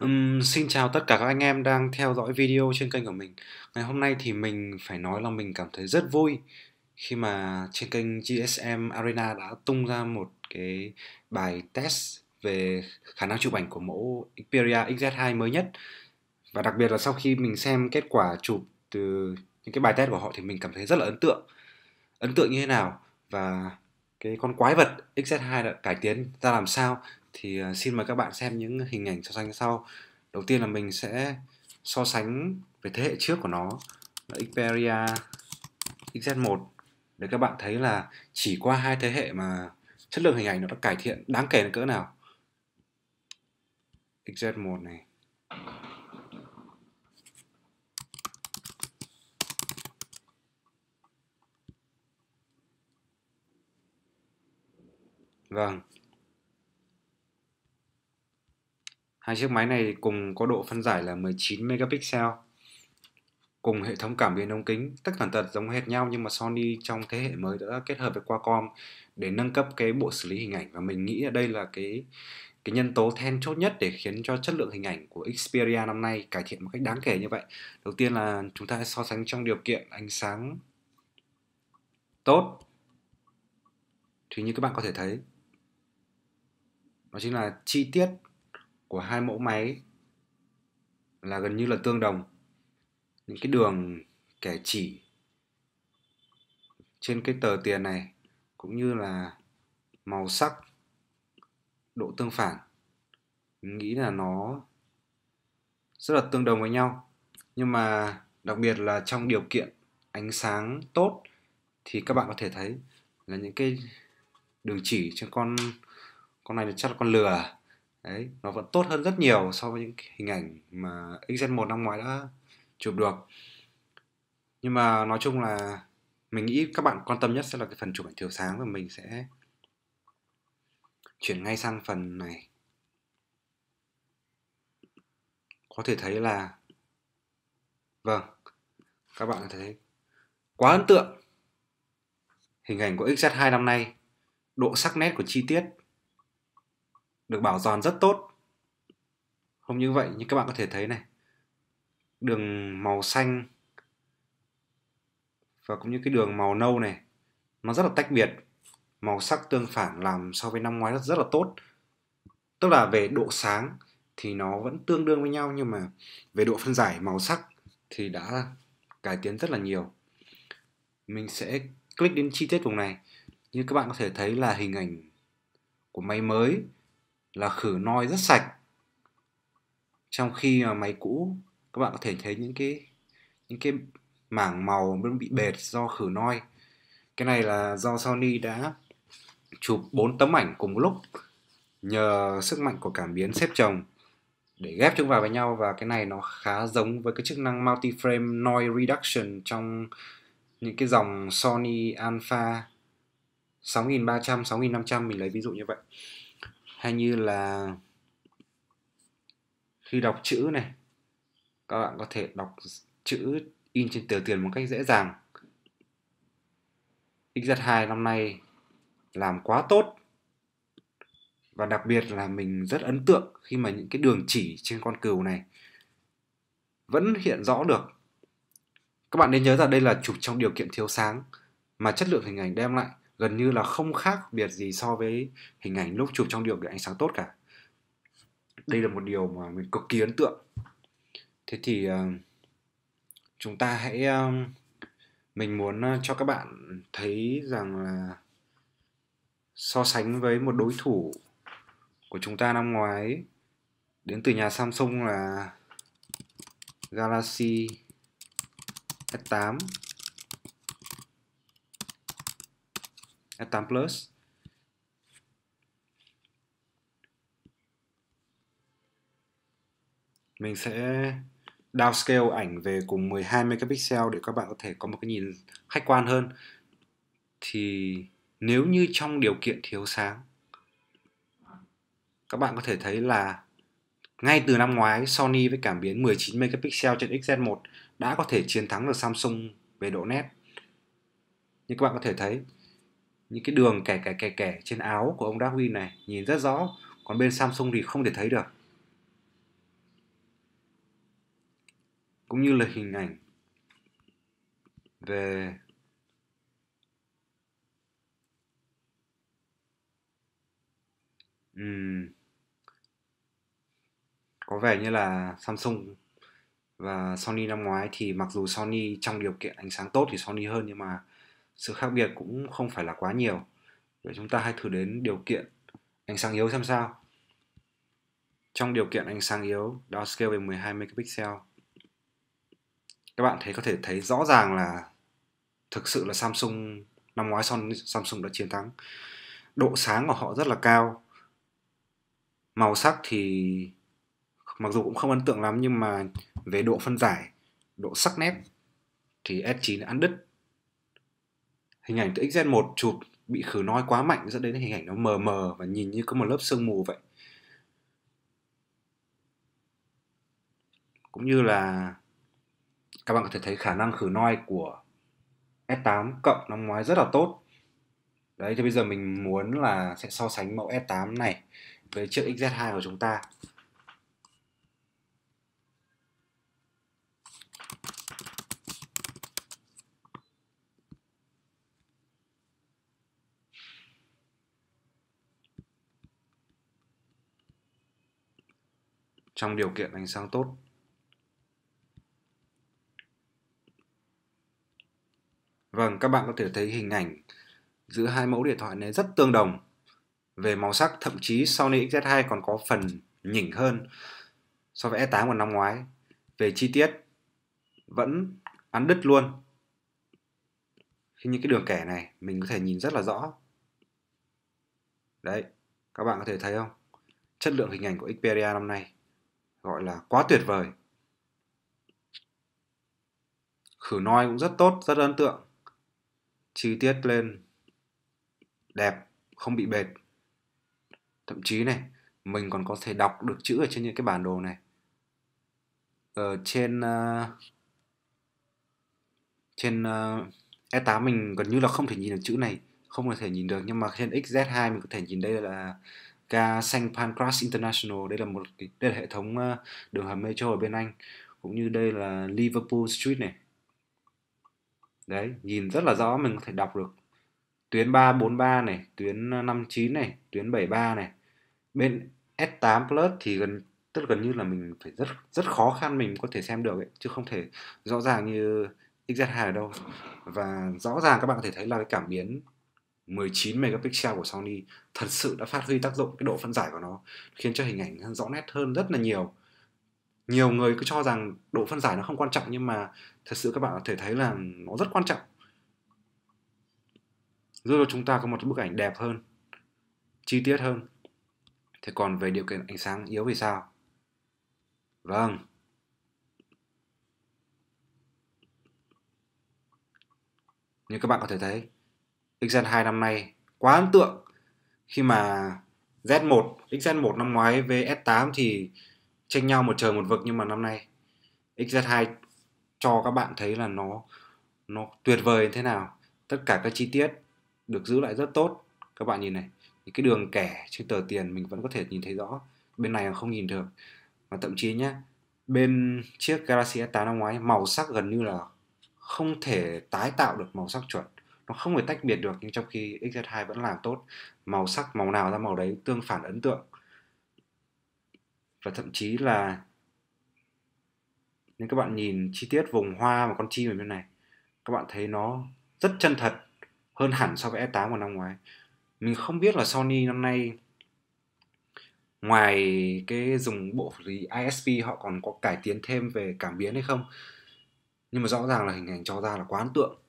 Ừm, xin chào tất cả các anh em đang theo dõi video trên kênh của mình. Ngày hôm nay thì mình phải nói là mình cảm thấy rất vui khi mà trên kênh GSM Arena đã tung ra một cái bài test về khả năng chụp ảnh của mẫu Xperia XZ2 mới nhất. Và đặc biệt là sau khi mình xem kết quả chụp từ những cái bài test của họ thì mình cảm thấy rất là ấn tượng. Ấn tượng như thế nào và cái con quái vật XZ2 đã cải tiến ra làm sao thì à, xin mời các bạn xem những hình ảnh so sánh sau đầu tiên là mình sẽ so sánh về thế hệ trước của nó là Xperia XZ1 để các bạn thấy là chỉ qua hai thế hệ mà chất lượng hình ảnh nó đã cải thiện đáng kể cỡ nào XZ1 này Vâng Hai chiếc máy này cùng có độ phân giải là 19 megapixel. Cùng hệ thống cảm biến ống kính, tất tần tật giống hệt nhau nhưng mà Sony trong thế hệ mới đã kết hợp với Qualcomm để nâng cấp cái bộ xử lý hình ảnh và mình nghĩ ở đây là cái cái nhân tố then chốt nhất để khiến cho chất lượng hình ảnh của Xperia năm nay cải thiện một cách đáng kể như vậy. Đầu tiên là chúng ta so sánh trong điều kiện ánh sáng tốt. Thì như các bạn có thể thấy, đó chính là chi tiết của hai mẫu máy là gần như là tương đồng những cái đường kẻ chỉ trên cái tờ tiền này cũng như là màu sắc độ tương phản nghĩ là nó rất là tương đồng với nhau nhưng mà đặc biệt là trong điều kiện ánh sáng tốt thì các bạn có thể thấy là những cái đường chỉ trên con con này chắc là con lừa đấy nó vẫn tốt hơn rất nhiều so với những hình ảnh mà xz một năm ngoái đã chụp được nhưng mà nói chung là mình nghĩ các bạn quan tâm nhất sẽ là cái phần chụp ảnh chiều sáng và mình sẽ chuyển ngay sang phần này có thể thấy là vâng các bạn thấy quá ấn tượng hình ảnh của XZ2 năm nay độ sắc nét của chi tiết được bảo giòn rất tốt. Không như vậy như các bạn có thể thấy này. Đường màu xanh và cũng như cái đường màu nâu này nó rất là tách biệt màu sắc tương phản làm so với năm ngoái rất, rất là tốt tức là về độ sáng thì nó vẫn tương đương với nhau nhưng mà về độ phân giải màu sắc thì đã cải tiến rất là nhiều mình sẽ click đến chi tiết vùng này như các bạn có thể thấy là hình ảnh của máy mới là khử noi rất sạch trong khi mà máy cũ các bạn có thể thấy những cái những cái mảng màu vẫn bị bệt do khử noi cái này là do Sony đã chụp 4 tấm ảnh cùng lúc nhờ sức mạnh của cảm biến xếp chồng để ghép chúng vào với nhau và cái này nó khá giống với cái chức năng multi frame noise reduction trong những cái dòng Sony Alpha 6300 6500 mình lấy ví dụ như vậy hay như là khi đọc chữ này các bạn có thể đọc chữ in trên tờ tiền một cách dễ dàng XZ2 năm nay làm quá tốt và đặc biệt là mình rất ấn tượng khi mà những cái đường chỉ trên con cừu này vẫn hiện rõ được các bạn nên nhớ rằng đây là chụp trong điều kiện thiếu sáng mà chất lượng hình ảnh đem lại gần như là không khác biệt gì so với hình ảnh lúc chụp trong điều kiện ánh sáng tốt cả đây là một điều mà mình cực kỳ ấn tượng thế thì ờ, chúng ta hãy ờ, mình muốn ờ, cho các bạn thấy rằng là so sánh với một đối thủ của chúng ta năm ngoái đến từ nhà Samsung là Galaxy S8 8 plus mình sẽ downscale ảnh về cùng 12 megapixel để các bạn có thể có một cái nhìn khách quan hơn thì nếu như trong điều kiện thiếu sáng các bạn có thể thấy là ngay từ năm ngoái Sony với cảm biến 19 megapixel trên XZ1 đã có thể chiến thắng được Samsung về độ nét như các bạn có thể thấy những cái đường kẻ kẻ kẻ kẻ trên áo của ông Đa này nhìn rất rõ còn bên Samsung thì không thể thấy được cũng như là hình ảnh về uhm. có vẻ như là Samsung và Sony năm ngoái thì mặc dù Sony trong điều kiện ánh sáng tốt thì Sony hơn nhưng mà sự khác biệt cũng không phải là quá nhiều rồi chúng ta hãy thử đến điều kiện ánh sáng yếu xem sao trong điều kiện ánh sáng yếu downscale về 12 megapixel các bạn thấy có thể thấy rõ ràng là thực sự là Samsung năm ngoái Samsung đã chiến thắng độ sáng của họ rất là cao màu sắc thì mặc dù cũng không ấn tượng lắm nhưng mà về độ phân giải độ sắc nét thì S9 ăn đứt hình ảnh từ XZ1 chụp bị khử nói quá mạnh dẫn đến hình ảnh nó mờ mờ và nhìn như có một lớp sương mù vậy cũng như là các bạn có thể thấy khả năng khử noi của S8 cộng năm ngoái rất là tốt đấy thì bây giờ mình muốn là sẽ so sánh mẫu S8 này với chiếc XZ2 của chúng ta trong điều kiện ánh sáng tốt. Vâng, các bạn có thể thấy hình ảnh giữa hai mẫu điện thoại này rất tương đồng về màu sắc, thậm chí Sony XZ2 còn có phần nhỉnh hơn so với S8 của năm ngoái. Về chi tiết vẫn ăn đứt luôn. Khi những cái đường kẻ này mình có thể nhìn rất là rõ. Đấy, các bạn có thể thấy không? Chất lượng hình ảnh của Xperia năm nay gọi là quá tuyệt vời khử noi cũng rất tốt rất ấn tượng chi tiết lên đẹp không bị bệt thậm chí này mình còn có thể đọc được chữ ở trên những cái bản đồ này ở ờ, trên uh, trên uh, ờ, E8 mình gần như là không thể nhìn được chữ này không thể nhìn được nhưng mà trên XZ2 mình có thể nhìn đây là ca St. Pancras International đây là một cái đây là hệ thống ờ, đường hầm metro ở bên Anh cũng như đây là Liverpool Street này đấy nhìn rất là rõ mình có thể đọc được tuyến 343 này tuyến 59 ờ, này tuyến 73 này bên S8 Plus thì gần tức là gần như là mình phải rất rất khó khăn mình có thể xem được ấy, chứ không thể rõ ràng như XZ2 ở đâu và rõ ràng các bạn có thể thấy là cái cảm biến 19 megapixel của Sony thật sự đã phát huy tác dụng cái độ phân giải của nó khiến cho hình ảnh rõ nét hơn rất là nhiều nhiều người cứ cho rằng độ phân giải nó không quan trọng nhưng mà thật sự các bạn có thể thấy là nó rất quan trọng giúp cho chúng ta có một bức ảnh đẹp hơn chi tiết hơn thế còn về điều kiện ánh sáng yếu thì sao vâng như các bạn có thể thấy XZ2 năm nay quá ấn tượng khi mà Z1, XZ1 năm ngoái với S8 thì tranh nhau một trời một vực nhưng mà năm nay XZ2 cho các bạn thấy là nó nó tuyệt vời thế nào. Tất cả các chi tiết được giữ lại rất tốt. Các bạn nhìn này, những cái đường kẻ trên tờ tiền mình vẫn có thể nhìn thấy rõ. Bên này không nhìn được. Và thậm chí nhé, bên chiếc Galaxy S8 năm ngoái màu sắc gần như là không thể tái tạo được màu sắc chuẩn nó không thể tách biệt được nhưng trong khi XZ2 vẫn làm tốt màu sắc màu nào ra màu đấy tương phản ấn tượng và thậm chí là nếu các bạn nhìn chi tiết vùng hoa và con chim ở bên này các bạn thấy nó rất chân thật hơn hẳn so với S8 của năm ngoái mình không biết là Sony năm nay ngoài cái dùng bộ lý ISP họ còn có cải tiến thêm về cảm biến hay không nhưng mà rõ ràng là hình ảnh cho ra là quá ấn tượng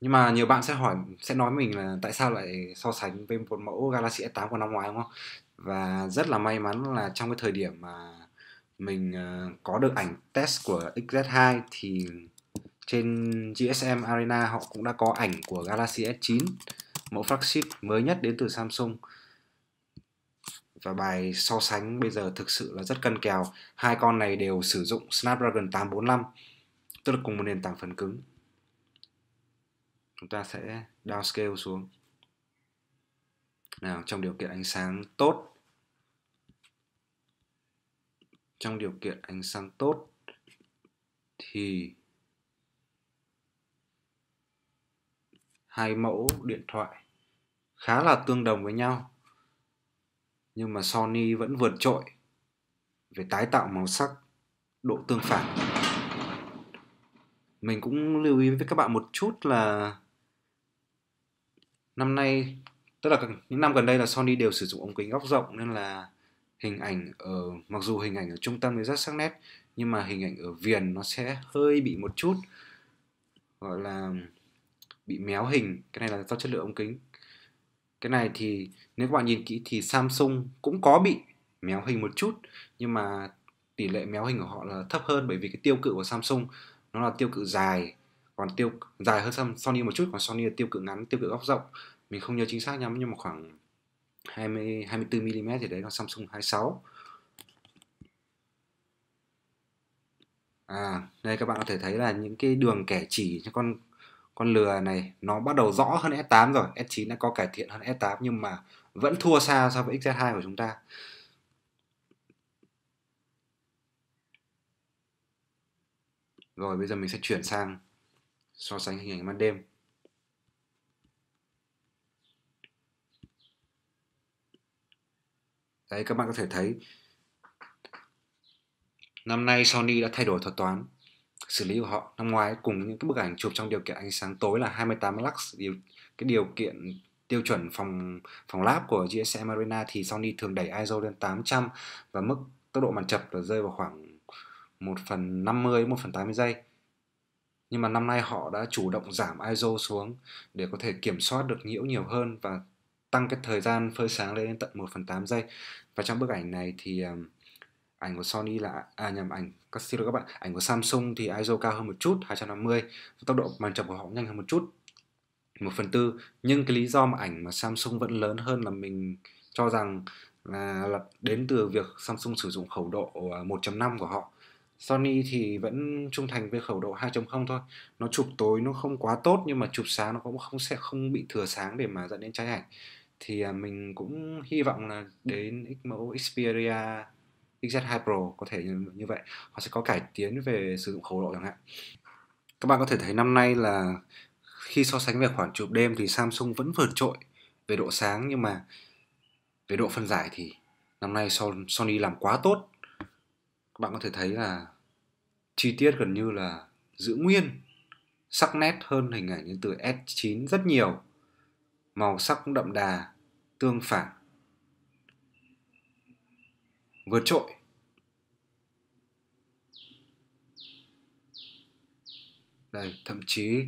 nhưng mà nhiều bạn sẽ hỏi sẽ nói mình là tại sao lại so sánh với một mẫu Galaxy S8 của năm ngoái đúng không và rất là may mắn là trong cái thời điểm mà mình ờ, có được ảnh test của XZ2 thì trên GSM Arena họ cũng đã có ảnh của Galaxy S9 mẫu flagship mới nhất đến từ Samsung và bài so sánh bây giờ thực sự là rất cân kèo hai con này đều sử dụng Snapdragon 845 tức là cùng một nền tảng phần cứng chúng ta sẽ downscale xuống nào trong điều kiện ánh sáng tốt trong điều kiện ánh sáng tốt thì hai mẫu điện thoại khá là tương đồng với nhau nhưng mà Sony vẫn vượt trội về tái tạo màu sắc độ tương phản mình cũng lưu ý với các bạn một chút là năm nay tức là những năm gần đây là Sony đều sử dụng ống kính góc rộng nên là hình ảnh ở mặc dù hình ảnh ở trung tâm thì rất sắc nét nhưng mà hình ảnh ở viền nó sẽ hơi bị một chút gọi là bị méo hình cái này là do chất lượng ống kính cái này thì nếu các bạn nhìn kỹ thì Samsung cũng có bị méo hình một chút nhưng mà tỷ lệ méo hình của họ là thấp hơn bởi vì cái tiêu cự của Samsung nó là tiêu cự dài còn tiêu dài hơn Sony một chút còn Sony là tiêu cự ngắn tiêu cự góc rộng mình không nhớ chính xác lắm nhưng mà khoảng 20 24 mm thì đấy là Samsung 26 à đây các bạn có thể thấy là những cái đường kẻ chỉ cho con con lừa này nó bắt đầu rõ hơn S8 rồi S9 đã có cải thiện hơn S8 nhưng mà vẫn thua xa so với XZ2 của chúng ta rồi bây giờ mình sẽ chuyển sang so sánh hình ảnh ban đêm đấy các bạn có thể thấy năm nay Sony đã thay đổi thuật toán xử lý của họ năm ngoái cùng những cái bức ảnh chụp trong điều kiện ánh sáng tối là 28 lux điều, cái điều kiện tiêu chuẩn phòng phòng lab của GSM Arena thì Sony thường đẩy ISO lên 800 và mức tốc độ màn chập là rơi vào khoảng 1 phần 50 1 phần 80 giây nhưng mà năm nay họ đã chủ động giảm ISO xuống để có thể kiểm soát được nhiễu nhiều hơn và tăng cái thời gian phơi sáng lên đến tận 1 phần 8 giây và trong bức ảnh này thì um, ảnh của Sony là à nhầm ảnh các xin lỗi các bạn ảnh của Samsung thì ISO cao hơn một chút 250 tốc độ màn chập của họ nhanh hơn một chút 1 phần tư nhưng cái lý do mà ảnh mà Samsung vẫn lớn hơn là mình cho rằng là, đến từ việc Samsung sử dụng khẩu độ 1.5 ờ, của họ Sony thì vẫn trung thành với khẩu độ 2.0 thôi nó chụp tối nó không quá tốt nhưng mà chụp sáng nó cũng không sẽ không bị thừa sáng để mà dẫn đến cháy ảnh thì à, mình cũng hy vọng là đến mẫu Xperia XZ2 Pro có thể như, như vậy họ sẽ có cải tiến về sử dụng khẩu độ chẳng hạn các bạn có thể thấy năm nay là khi so sánh về khoản chụp đêm thì Samsung vẫn vượt trội về độ sáng nhưng mà về độ phân giải thì năm nay Sony làm quá tốt bạn có thể thấy là chi tiết gần như là giữ nguyên sắc nét hơn hình ảnh đến từ S9 rất nhiều màu sắc cũng đậm đà tương phản vượt trội đây thậm chí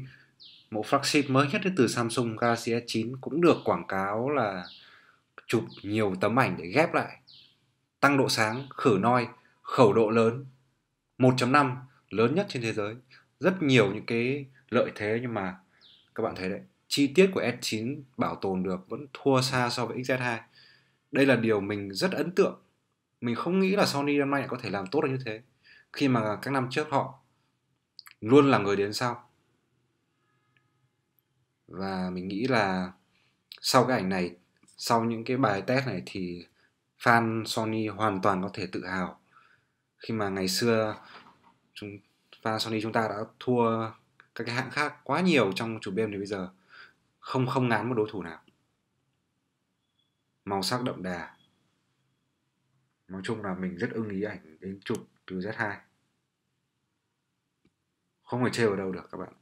mẫu flagship mới nhất từ Samsung Galaxy S9 cũng được quảng cáo là chụp nhiều tấm ảnh để ghép lại tăng độ sáng khử noi khẩu độ lớn 1.5 lớn nhất trên thế giới rất nhiều những cái lợi thế nhưng mà các bạn thấy đấy chi tiết của S9 bảo tồn được vẫn thua xa so với XZ2 đây là điều mình rất ấn tượng mình không nghĩ là Sony năm nay có thể làm tốt được như thế khi mà các năm trước họ luôn là người đến sau và mình nghĩ là sau cái ảnh này sau những cái bài test này thì fan Sony hoàn toàn có thể tự hào khi mà ngày xưa chúng và Sony chúng ta đã thua các cái hãng khác quá nhiều trong chủ biên thì bây giờ không không ngán một đối thủ nào màu sắc đậm đà nói chung là mình rất ưng ý ảnh đến chụp từ Z2 không phải trêu vào đâu được các bạn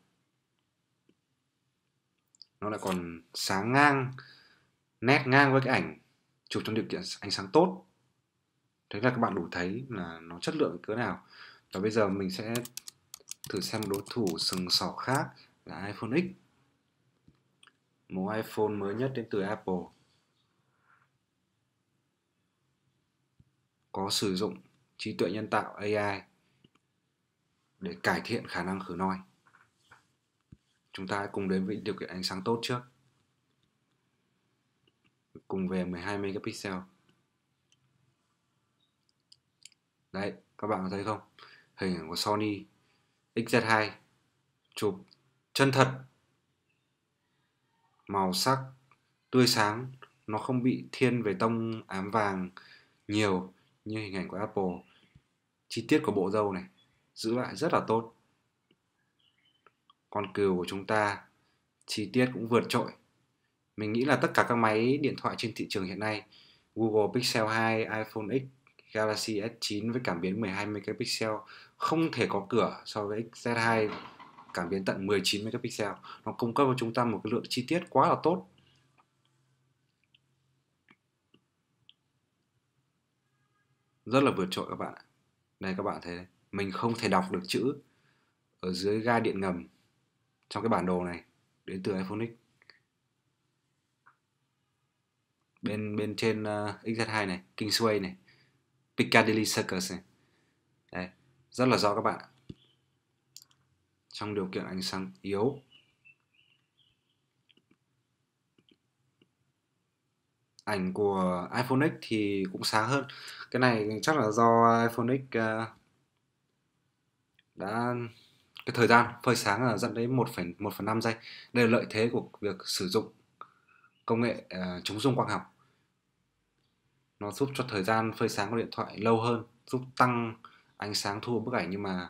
nó lại còn sáng ngang nét ngang với cái ảnh chụp trong điều kiện ánh sáng tốt thế là các bạn đủ thấy là nó chất lượng cỡ nào và bây giờ mình sẽ thử xem đối thủ sừng sỏ khác là iPhone X mẫu iPhone mới nhất đến từ Apple có sử dụng trí tuệ nhân tạo AI để cải thiện khả năng khử noi chúng ta hãy cùng đến với điều kiện ánh sáng tốt trước cùng về 12 megapixel đấy các bạn có thấy không hình ảnh của Sony XZ2 chụp chân thật màu sắc tươi sáng nó không bị thiên về tông ám vàng nhiều như hình ảnh của Apple chi tiết của bộ râu này giữ lại rất là tốt con cừu của chúng ta chi tiết cũng vượt trội mình nghĩ là tất cả các máy điện thoại trên thị trường hiện nay Google Pixel 2, iPhone X Galaxy S9 với cảm biến 12 megapixel không thể có cửa so với Z2 cảm biến tận 19 megapixel. Nó cung cấp cho chúng ta một cái lượng chi tiết quá là tốt. Rất là vượt trội các bạn Đây các bạn thấy Mình không thể đọc được chữ ở dưới ga điện ngầm trong cái bản đồ này đến từ iPhone X. Bên bên trên uh, ờ, XZ2 này, Kingsway này, Piccadilly Circus này Đấy, rất là rõ các bạn ạ trong điều kiện ánh sáng yếu ảnh của iPhone X thì cũng sáng hơn cái này chắc là do iPhone X ờ, đã cái thời gian phơi sáng là dẫn đến 1,1 phần phần 5 giây đây là lợi thế của việc sử dụng công nghệ ờ, chống dung quang học nó giúp cho thời gian phơi sáng của điện thoại lâu hơn giúp tăng ánh sáng thu bức ảnh nhưng mà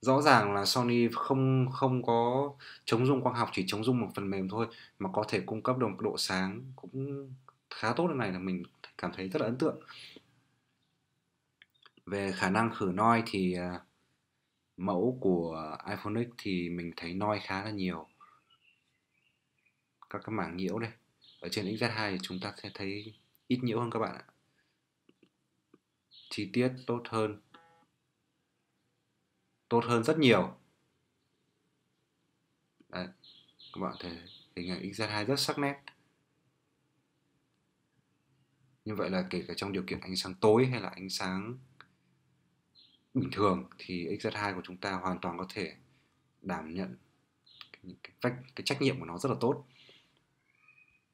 rõ ràng là Sony không không có chống dung quang học chỉ chống dung một phần mềm thôi mà có thể cung cấp được một độ sáng cũng khá tốt như này là mình cảm thấy rất là ấn tượng về khả năng khử noi thì à, mẫu của iPhone X thì mình thấy noi khá là nhiều các cái mảng nhiễu đây ở trên XZ2 thì chúng ta sẽ thấy ít nhiễu hơn các bạn ạ chi tiết tốt hơn tốt hơn rất nhiều Đấy, các bạn thấy hình ảnh XZ2 rất sắc nét như vậy là kể cả trong điều kiện ánh sáng tối hay là ánh sáng bình thường thì XZ2 của chúng ta hoàn toàn có thể đảm nhận cái, cái, cái trách nhiệm của nó rất là tốt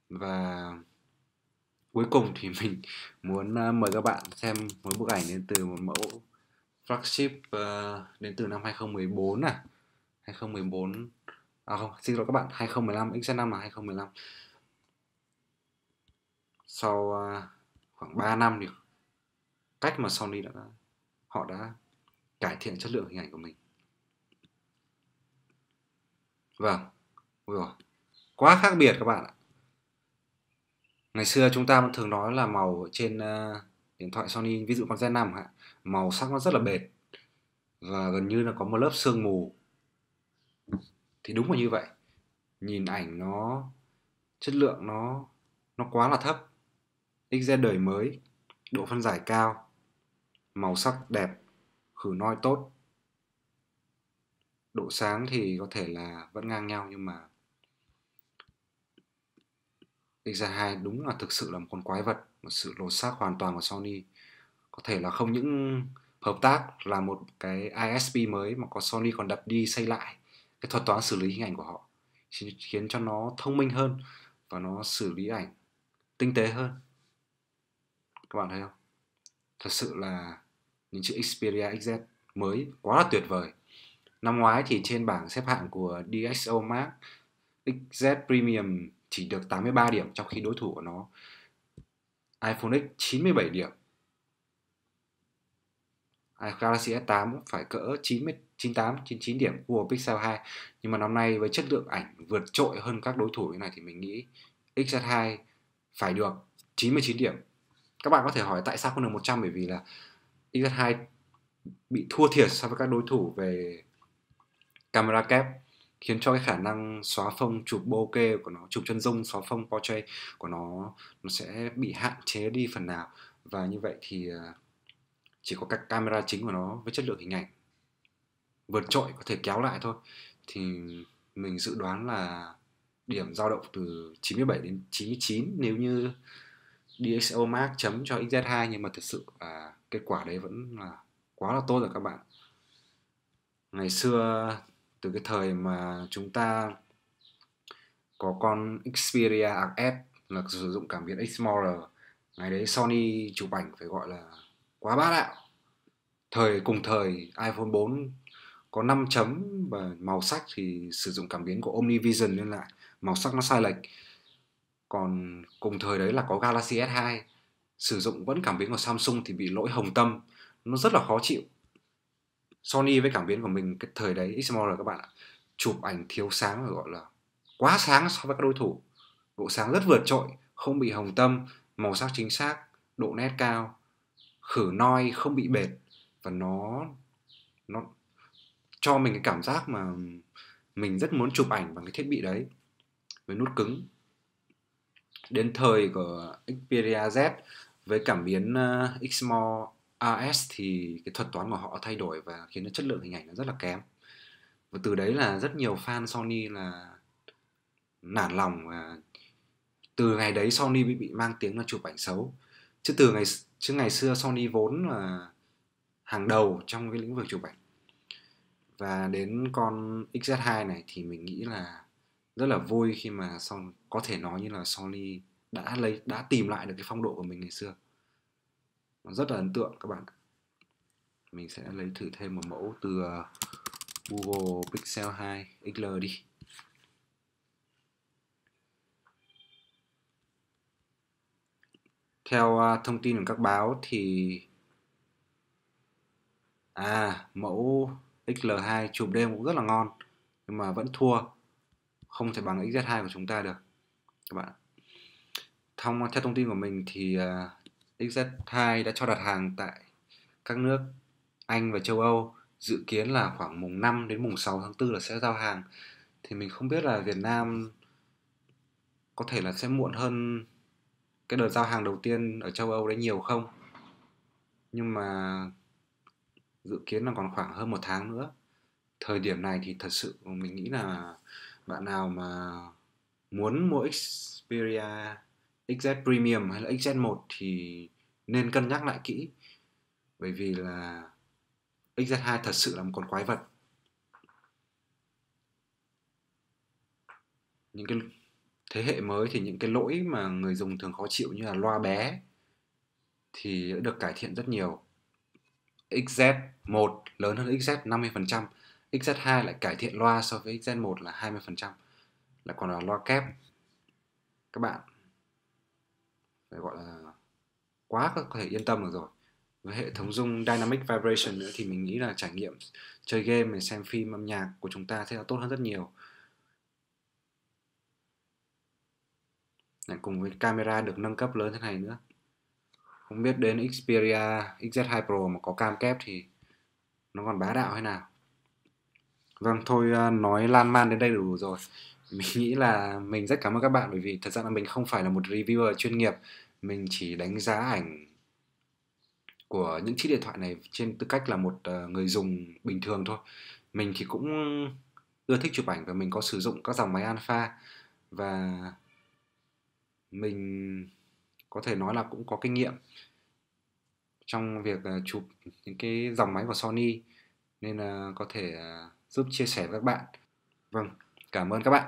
và cuối cùng thì mình muốn à, mời các bạn xem một bức ảnh đến từ một mẫu flagship ờ, đến từ năm 2014 này 2014 à không xin lỗi các bạn 2015 X5 là 2015 sau à, khoảng 3 năm thì cách mà Sony đã họ đã cải thiện chất lượng hình ảnh của mình vâng wow. quá khác biệt các bạn ạ ngày xưa chúng ta vẫn thường nói là màu trên uh, điện thoại Sony ví dụ con Z5 ạ màu sắc nó rất là bệt và gần như là có một lớp sương mù thì đúng là như vậy nhìn ảnh nó chất lượng nó nó quá là thấp XZ đời mới độ phân giải cao màu sắc đẹp khử noi tốt độ sáng thì có thể là vẫn ngang nhau nhưng mà XZ2 đúng là thực sự là một con quái vật, một sự lột xác hoàn toàn của Sony. Có thể là không những hợp tác là một cái ISP mới mà có Sony còn đập đi xây lại cái thuật toán xử lý hình ảnh của họ khiến cho nó thông minh hơn và nó xử lý ảnh tinh tế hơn. Các bạn thấy không? Thật sự là những chiếc Xperia XZ mới quá là tuyệt vời. Năm ngoái thì trên bảng xếp hạng của DxOMark XZ Premium chỉ được 83 điểm trong khi đối thủ của nó iPhone X 97 điểm Galaxy S8 phải cỡ 90, 98, 99 điểm của Pixel 2 Nhưng mà năm nay với chất lượng ảnh vượt trội hơn các đối thủ như này thì mình nghĩ XZ2 phải được 99 điểm Các bạn có thể hỏi tại sao không được 100 bởi vì là XZ2 bị thua thiệt so với các đối thủ về camera kép khiến cho cái khả năng xóa phông chụp bokeh của nó chụp chân dung xóa phông portrait của nó nó sẽ bị hạn chế đi phần nào và như vậy thì à, chỉ có các camera chính của nó với chất lượng hình ảnh vượt trội có thể kéo lại thôi thì mình dự đoán là điểm dao động từ 97 đến 99 nếu như DxO Mark chấm cho XZ2 nhưng mà thực sự là kết quả đấy vẫn là quá là tốt rồi các bạn ngày xưa từ cái thời mà chúng ta có con Xperia RF là sử dụng cảm biến Explorer ngày đấy Sony chụp ảnh phải gọi là quá bá đạo thời cùng thời iPhone 4 có 5 chấm và màu sắc thì sử dụng cảm biến của OmniVision nên lại màu sắc nó sai lệch còn cùng thời đấy là có Galaxy S2 sử dụng vẫn cảm biến của Samsung thì bị lỗi hồng tâm nó rất là khó chịu Sony với cảm biến của mình cái thời đấy XMR các bạn ạ chụp ảnh thiếu sáng phải gọi là quá sáng so với các đối thủ độ sáng rất vượt trội không bị hồng tâm màu sắc chính xác độ nét cao khử noi không bị bệt và nó nó cho mình cái cảm giác mà mình rất muốn chụp ảnh bằng cái thiết bị đấy với nút cứng đến thời của Xperia Z với cảm biến uh, ờ, Xmore AS thì cái thuật toán của họ thay đổi và khiến cho chất lượng hình ảnh nó rất là kém và từ đấy là rất nhiều fan Sony là nản lòng và từ ngày đấy Sony bị bị mang tiếng là chụp ảnh xấu chứ từ ngày chứ ngày xưa Sony vốn là hàng đầu trong cái lĩnh vực chụp ảnh và đến con XZ2 này thì mình nghĩ là rất là vui khi mà xong có thể nói như là Sony đã lấy đã tìm lại được cái phong độ của mình ngày xưa nó rất là ấn tượng các bạn mình sẽ lấy thử thêm một mẫu từ ờ, Google Pixel 2 XL đi theo ờ, thông tin của các báo thì à mẫu XL2 chụp đêm cũng rất là ngon nhưng mà vẫn thua không thể bằng XZ2 của chúng ta được các bạn thông theo thông tin của mình thì ờ, XZ2 đã cho đặt hàng tại các nước Anh và châu Âu dự kiến là khoảng mùng 5 đến mùng 6 tháng 4 là sẽ giao hàng thì mình không biết là Việt Nam có thể là sẽ muộn hơn cái đợt giao hàng đầu tiên ở châu Âu đấy nhiều không nhưng mà dự kiến là còn khoảng hơn một tháng nữa thời điểm này thì thật sự mình nghĩ là bạn nào mà muốn mua Xperia XZ Premium hay là XZ1 thì nên cân nhắc lại kỹ bởi vì là XZ2 thật sự là một con quái vật những cái thế hệ mới thì những cái lỗi mà người dùng thường khó chịu như là loa bé thì đã được cải thiện rất nhiều XZ1 lớn hơn XZ 50% XZ2 lại cải thiện loa so với XZ1 là 20% là còn là loa kép các bạn phải gọi là quá có thể yên tâm được rồi với hệ thống dung dynamic vibration nữa thì mình nghĩ là trải nghiệm chơi game mình xem phim âm nhạc của chúng ta sẽ là tốt hơn rất nhiều Này, cùng với camera được nâng cấp lớn thế này nữa không biết đến Xperia XZ2 Pro mà có cam kép thì nó còn bá đạo hay nào vâng thôi ờ, nói lan man đến đây đủ rồi mình nghĩ là mình rất cảm ơn các bạn bởi vì thật ra là mình không phải là một reviewer chuyên nghiệp mình chỉ đánh giá ảnh của những chiếc điện thoại này trên tư cách là một ờ, người dùng bình thường thôi mình thì cũng ưa thích chụp ảnh và mình có sử dụng các dòng máy alpha và mình có thể nói là cũng có kinh nghiệm trong việc ờ, chụp những cái dòng máy của Sony nên là có thể ờ, giúp chia sẻ với các bạn. Vâng, cảm ơn các bạn.